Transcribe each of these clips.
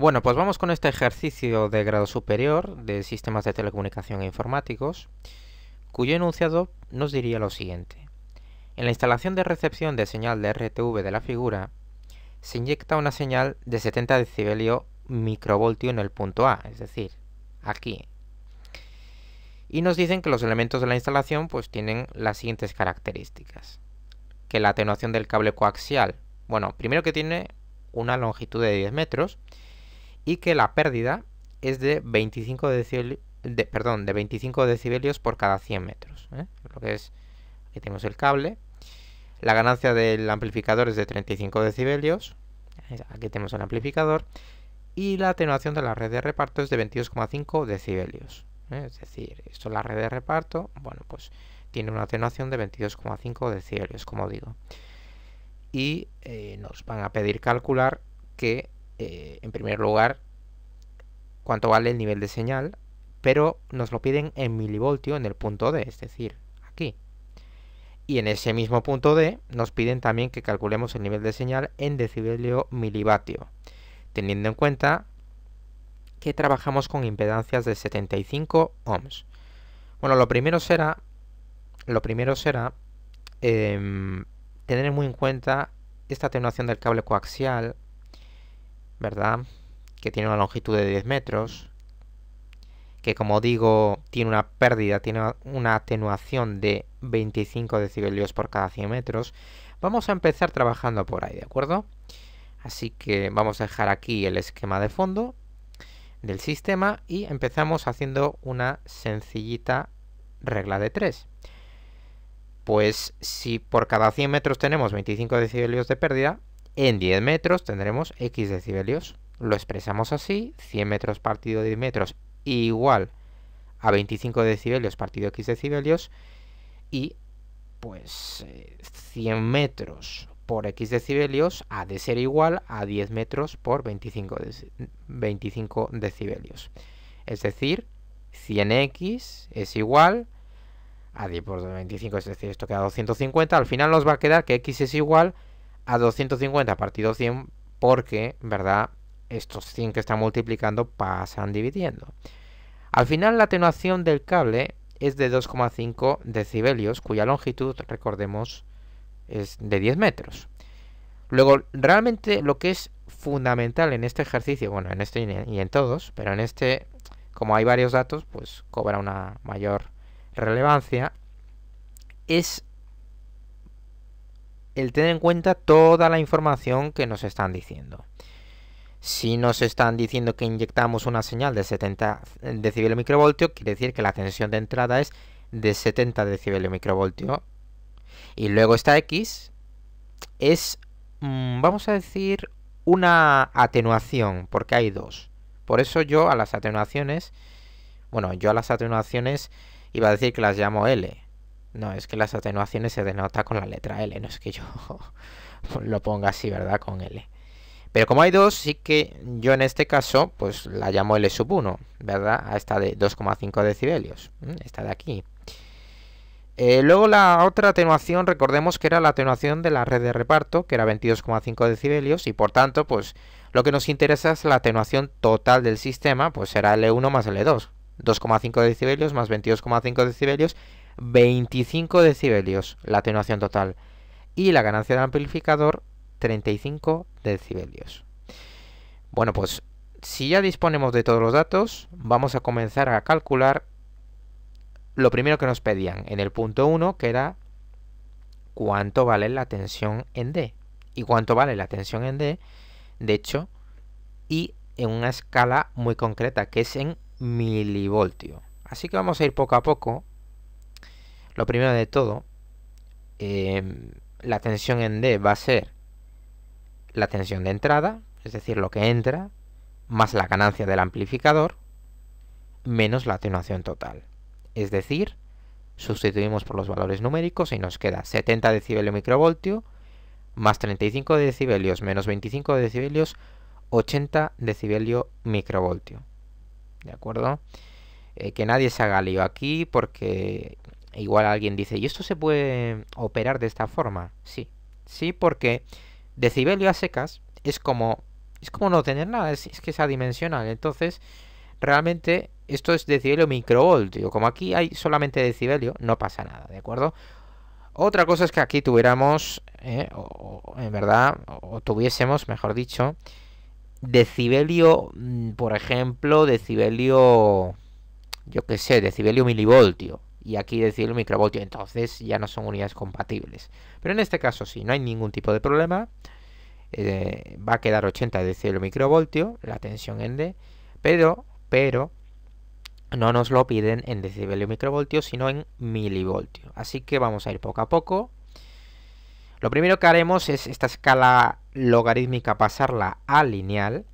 Bueno, pues vamos con este ejercicio de grado superior de sistemas de telecomunicación e informáticos, cuyo enunciado nos diría lo siguiente. En la instalación de recepción de señal de RTV de la figura, se inyecta una señal de 70 decibelio microvoltio en el punto A, es decir, aquí. Y nos dicen que los elementos de la instalación pues, tienen las siguientes características. Que la atenuación del cable coaxial, bueno, primero que tiene una longitud de 10 metros, y que la pérdida es de 25 decibelios, perdón, de 25 decibelios por cada 100 metros. ¿eh? Lo que es, aquí tenemos el cable. La ganancia del amplificador es de 35 decibelios. Aquí tenemos el amplificador. Y la atenuación de la red de reparto es de 22,5 decibelios. ¿eh? Es decir, esto es la red de reparto. Bueno, pues tiene una atenuación de 22,5 decibelios, como digo. Y eh, nos van a pedir calcular que eh, en primer lugar, cuánto vale el nivel de señal, pero nos lo piden en milivoltio en el punto D, es decir, aquí. Y en ese mismo punto D nos piden también que calculemos el nivel de señal en decibelio milivatio, teniendo en cuenta que trabajamos con impedancias de 75 ohms. Bueno, lo primero será, lo primero será em, tener muy en cuenta esta atenuación del cable coaxial, ¿verdad? Que tiene una longitud de 10 metros, que como digo tiene una pérdida, tiene una atenuación de 25 decibelios por cada 100 metros. Vamos a empezar trabajando por ahí, ¿de acuerdo? Así que vamos a dejar aquí el esquema de fondo del sistema y empezamos haciendo una sencillita regla de 3. Pues si por cada 100 metros tenemos 25 decibelios de pérdida, en 10 metros tendremos X decibelios. Lo expresamos así, 100 metros partido de 10 metros igual a 25 decibelios partido X decibelios. Y pues 100 eh, metros por X decibelios ha de ser igual a 10 metros por 25, 25 decibelios. Es decir, 100X es igual a 10 por 25, es decir, esto queda 250. Al final nos va a quedar que X es igual a a 250 partido 100 porque, ¿verdad? Estos 100 que están multiplicando pasan dividiendo. Al final la atenuación del cable es de 2,5 decibelios, cuya longitud, recordemos, es de 10 metros. Luego, realmente lo que es fundamental en este ejercicio, bueno, en este y en todos, pero en este, como hay varios datos, pues cobra una mayor relevancia, es el tener en cuenta toda la información que nos están diciendo. Si nos están diciendo que inyectamos una señal de 70 decibeles microvoltio, quiere decir que la tensión de entrada es de 70 decibeles microvoltio. Y luego esta X es, mm, vamos a decir, una atenuación, porque hay dos. Por eso yo a las atenuaciones, bueno, yo a las atenuaciones iba a decir que las llamo L, no, es que las atenuaciones se denota con la letra L, no es que yo lo ponga así, ¿verdad? Con L. Pero como hay dos, sí que yo en este caso, pues la llamo L sub 1, ¿verdad? A esta de 2,5 decibelios, esta de aquí. Eh, luego la otra atenuación, recordemos que era la atenuación de la red de reparto, que era 22,5 decibelios, y por tanto, pues lo que nos interesa es la atenuación total del sistema, pues será L1 más L2. 2,5 decibelios más 22,5 decibelios 25 decibelios la atenuación total y la ganancia del amplificador 35 decibelios. Bueno, pues si ya disponemos de todos los datos, vamos a comenzar a calcular lo primero que nos pedían en el punto 1, que era cuánto vale la tensión en D. Y cuánto vale la tensión en D, de hecho, y en una escala muy concreta, que es en milivoltio. Así que vamos a ir poco a poco lo primero de todo, em, la tensión en D va a ser la tensión de entrada, es decir, lo que entra, más la ganancia del amplificador, menos la atenuación total. Es decir, sustituimos por los valores numéricos y nos queda 70 decibelios microvoltio, más 35 decibelios, menos 25 decibelios, 80 decibelio microvoltio. ¿De acuerdo? Eh, que nadie se haga lío aquí porque Igual alguien dice, ¿y esto se puede operar de esta forma? Sí, sí, porque decibelio a secas es como, es como no tener nada, es, que es adimensional. Entonces, realmente esto es decibelio microvoltio. Como aquí hay solamente decibelio, no pasa nada, ¿de acuerdo? Otra cosa es que aquí tuviéramos, eh, en verdad, o, o tuviésemos, mejor dicho, decibelio, mm, por ejemplo, decibelio, yo qué sé, decibelio milivoltio, y aquí decir el microvoltio, entonces ya no son unidades compatibles. Pero en este caso sí, no hay ningún tipo de problema. Eh, va a quedar 80 de microvoltio, la tensión en D, pero, pero no nos lo piden en decibelio microvoltio, sino en milivoltio. Así que vamos a ir poco a poco. Lo primero que haremos es esta escala logarítmica pasarla a lineal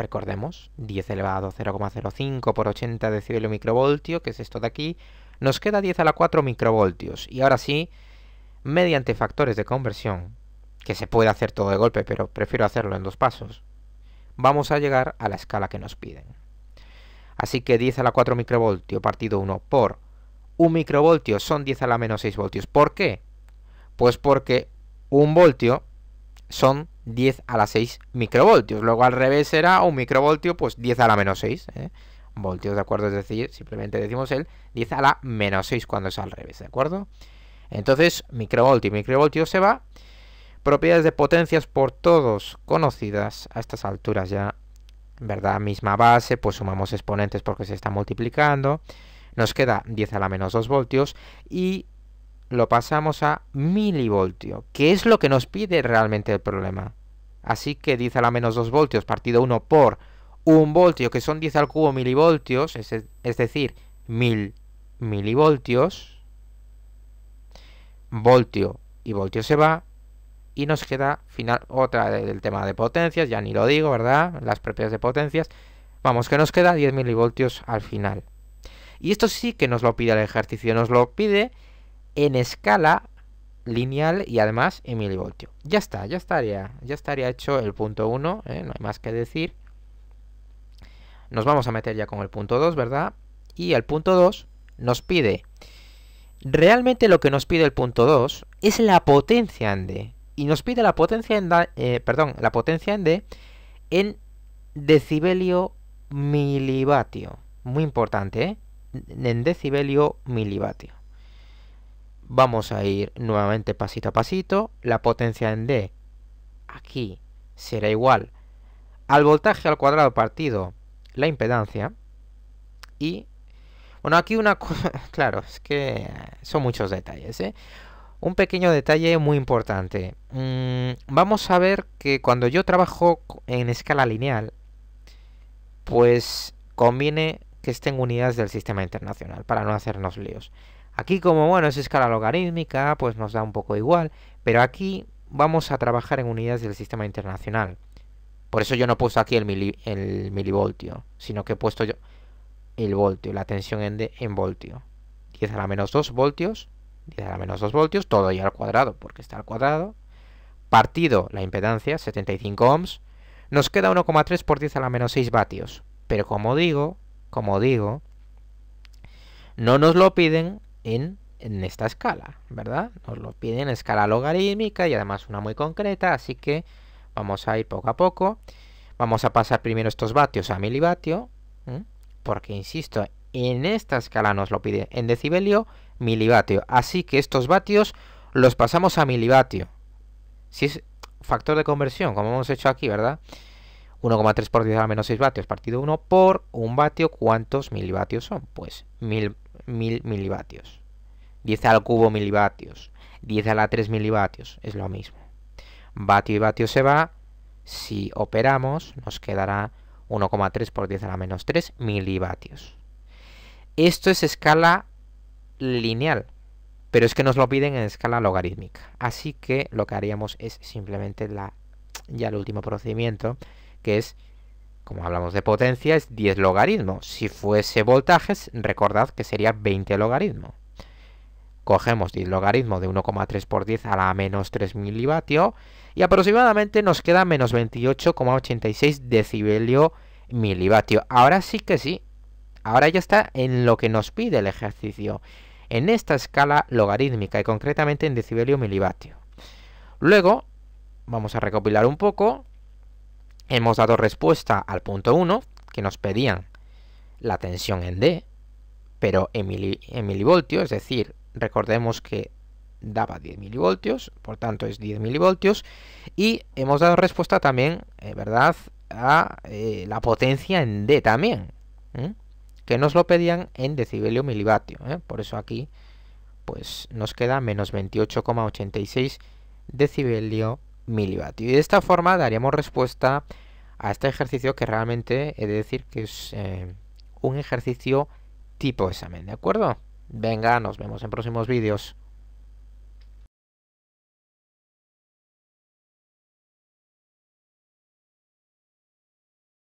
recordemos, 10 elevado a 0,05 por 80 decibelio microvoltio, que es esto de aquí, nos queda 10 a la 4 microvoltios. Y ahora sí, mediante factores de conversión, que se puede hacer todo de golpe, pero prefiero hacerlo en dos pasos, vamos a llegar a la escala que nos piden. Así que 10 a la 4 microvoltio partido 1 por 1 microvoltio son 10 a la menos 6 voltios. ¿Por qué? Pues porque 1 voltio son 10 a la 6 microvoltios. Luego al revés será un microvoltio, pues 10 a la menos 6. ¿eh? Voltios, ¿de acuerdo? Es decir, simplemente decimos el 10 a la menos 6 cuando es al revés, ¿de acuerdo? Entonces, microvoltio y microvoltio se va. Propiedades de potencias por todos conocidas a estas alturas ya, ¿verdad? Misma base, pues sumamos exponentes porque se está multiplicando. Nos queda 10 a la menos 2 voltios y lo pasamos a milivoltio, que es lo que nos pide realmente el problema. Así que 10 a la menos 2 voltios partido 1 por 1 voltio, que son 10 al cubo milivoltios, es, es decir, 1000 milivoltios. Voltio y voltio se va. Y nos queda final otra del tema de potencias, ya ni lo digo, ¿verdad? Las propiedades de potencias. Vamos, que nos queda 10 milivoltios al final. Y esto sí que nos lo pide el ejercicio, nos lo pide en escala lineal y además en milivoltio. Ya está, ya estaría, ya estaría hecho el punto 1, ¿eh? no hay más que decir. Nos vamos a meter ya con el punto 2, ¿verdad? Y el punto 2 nos pide, realmente lo que nos pide el punto 2 es la potencia en D. Y nos pide la potencia en, eh, perdón, la potencia en D en decibelio milivatio. Muy importante, ¿eh? En decibelio milivatio. Vamos a ir nuevamente pasito a pasito. La potencia en D aquí será igual al voltaje al cuadrado partido la impedancia. Y, bueno, aquí una cosa, claro, es que son muchos detalles, ¿eh? Un pequeño detalle muy importante. Mm, vamos a ver que cuando yo trabajo en escala lineal, pues conviene que estén unidades del sistema internacional para no hacernos líos. Aquí como bueno es escala logarítmica, pues nos da un poco igual, pero aquí vamos a trabajar en unidades del sistema internacional. Por eso yo no he puesto aquí el, milivoltio, sino que he puesto yo el voltio, la tensión en, en voltio. 10 a la menos 2 voltios, 10 a la menos 2 voltios, todo ya al cuadrado, porque está al cuadrado. Partido la impedancia, 75 ohms. Nos queda 1,3 por 10 a la menos 6 vatios. Pero como digo, como digo, no nos lo piden en, esta escala, ¿verdad? Nos lo piden en escala logarítmica y además una muy concreta, así que vamos a ir poco a poco. Vamos a pasar primero estos vatios a milivatio, porque insisto, en esta escala nos lo pide en decibelio milivatio. Así que estos vatios los pasamos a milivatio. Si es factor de conversión, como hemos hecho aquí, ¿verdad? 1,3 por 10 a menos 6 vatios partido 1 por 1 vatio. ¿Cuántos milivatios son? Pues mil 1000 milivatios. 10 al cubo milivatios. 10 a la 3 milivatios. Es lo mismo. Vatio y vatio se va. Si operamos, nos quedará 1,3 por 10 a la menos 3 milivatios. Esto es escala lineal. Pero es que nos lo piden en escala logarítmica. Así que lo que haríamos es simplemente la, ya el último procedimiento, que es como hablamos de potencia, es 10 logaritmo. Si fuese voltajes, recordad que sería 20 logaritmo. Cogemos 10 logaritmo de 1,3 por 10 a la menos 3 milivatio y aproximadamente nos queda menos 28,86 decibelio milivatio. Ahora sí que sí, ahora ya está en lo que nos pide el ejercicio, en esta escala logarítmica y concretamente en decibelio milivatio. Luego, vamos a recopilar un poco, Hemos dado respuesta al punto 1, que nos pedían la tensión en D, pero en, milivoltios, es decir, recordemos que daba 10 milivoltios, por tanto es 10 milivoltios, y hemos dado respuesta también, ¿verdad?, a eh, la potencia en D también, que nos lo pedían en decibelio milivatio, ¿eh? por eso aquí pues nos queda menos 28,86 decibelio y de esta forma daríamos respuesta a este ejercicio que realmente he de decir que es eh, un ejercicio tipo examen, ¿de acuerdo? Venga, nos vemos en próximos vídeos.